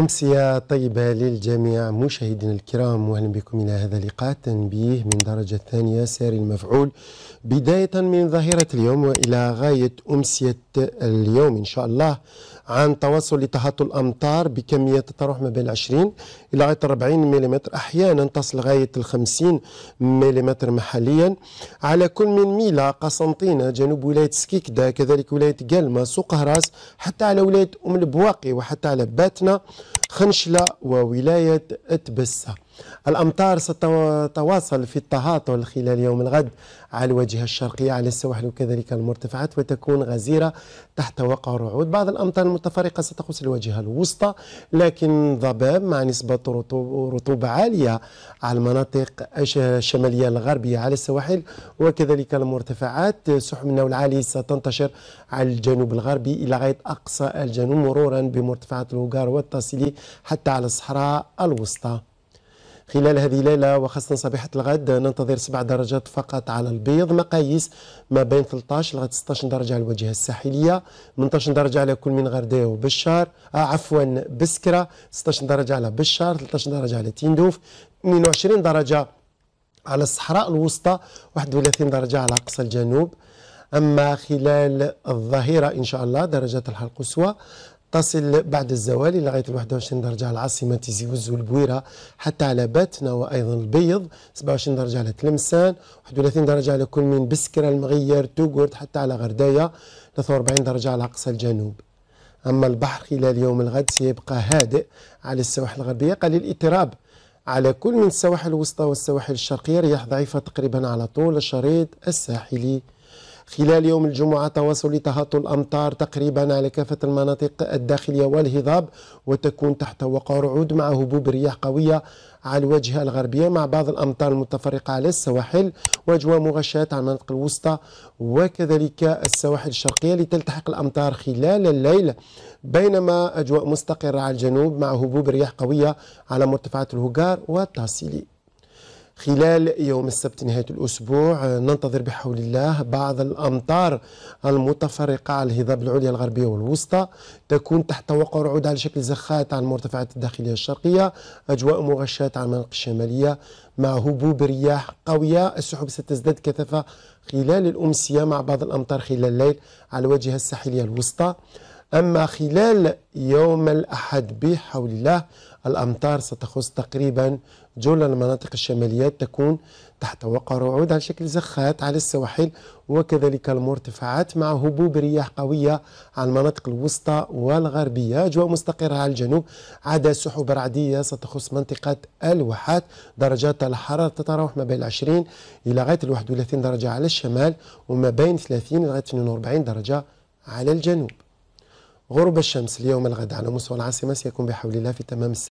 أمسية طيبة للجميع مشاهدينا الكرام وأهلا بكم إلى هذا اللقاء تنبيه من درجة ثانية ساري المفعول بداية من ظاهرة اليوم وإلى غاية أمسية اليوم إن شاء الله عن توصل لتهطل الأمطار بكمية تتراوح ما بين 20 إلى 40 ملم أحيانا تصل غاية ال 50 ملم محليا على كل من ميلا قسنطينة جنوب ولاية سكيكدا كذلك ولاية قلمة سوق هراس حتى على ولاية أم البواقي وحتى على باتنا خنشلة وولاية تبسة الأمطار ستتواصل في التهاطل خلال يوم الغد على الواجهة الشرقية على السواحل وكذلك المرتفعات وتكون غزيرة تحت وقع الرعود بعض الأمطار المتفرقة ستخص الواجهة الوسطى لكن ضباب مع نسبة رطوبة عالية على المناطق الشمالية الغربية على السواحل وكذلك المرتفعات سحب النوى العالي ستنتشر على الجنوب الغربي إلى غاية أقصى الجنوب مرورا بمرتفعات الوقار والتصيلي حتى على الصحراء الوسطى خلال هذه الليلة وخاصة صباحه الغد ننتظر 7 درجات فقط على البيض مقاييس ما بين 13 لغاية 16 درجة على الواجهة الساحلية 18 درجة على كل من غردية وبشار آه عفوا بسكرة 16 درجة على بشار 13 درجة على تندوف 22 درجة على الصحراء الوسطى 31 درجة على أقصى الجنوب أما خلال الظهيرة إن شاء الله درجات الحرارة القصوى تصل بعد الزوال الى غايه 21 درجة على العاصمة تيزي وزو البويره حتى على باتنا وأيضا البيض 27 درجة على تلمسان 31 درجة على كل من بسكرة المغير توغورت حتى على غرداية 43 درجة على أقصى الجنوب أما البحر خلال يوم الغد سيبقى هادئ على السواحل الغربية قليل اضطراب على كل من السواحل الوسطى والسواحل الشرقية رياح ضعيفة تقريبا على طول الشريط الساحلي خلال يوم الجمعة تواصل تهاط الأمطار تقريبا على كافة المناطق الداخلية والهضاب وتكون تحت وقع رعود مع هبوب رياح قوية على الواجهة الغربية مع بعض الأمطار المتفرقة على السواحل وأجواء مغشاة على المناطق الوسطى وكذلك السواحل الشرقية لتلتحق الأمطار خلال الليل بينما أجواء مستقرة على الجنوب مع هبوب رياح قوية على مرتفعات الهجار والتاسيلي خلال يوم السبت نهاية الأسبوع آه، ننتظر بحول الله بعض الأمطار المتفرقة على الهضاب العليا الغربية والوسطى تكون تحت توقع رعود على شكل زخات على المرتفعات الداخلية الشرقية أجواء مغشاة على المناطق الشمالية مع هبوب رياح قوية السحب ستزداد كثافة خلال الأمسية مع بعض الأمطار خلال الليل على الواجهة الساحلية الوسطى أما خلال يوم الأحد بحول الله الأمطار ستخص تقريبا جل المناطق الشمالية تكون تحت وقع رعود على شكل زخات على السواحل وكذلك المرتفعات مع هبوب رياح قوية على المناطق الوسطى والغربية أجواء مستقرة على الجنوب عدا سحب رعدية ستخص منطقة الواحات درجات الحرارة تتراوح ما بين 20 إلى غاية 31 درجة على الشمال وما بين 30 لغاية 42 درجة على الجنوب غروب الشمس اليوم الغد على مستوى العاصمة سيكون بحول الله في تمام السنة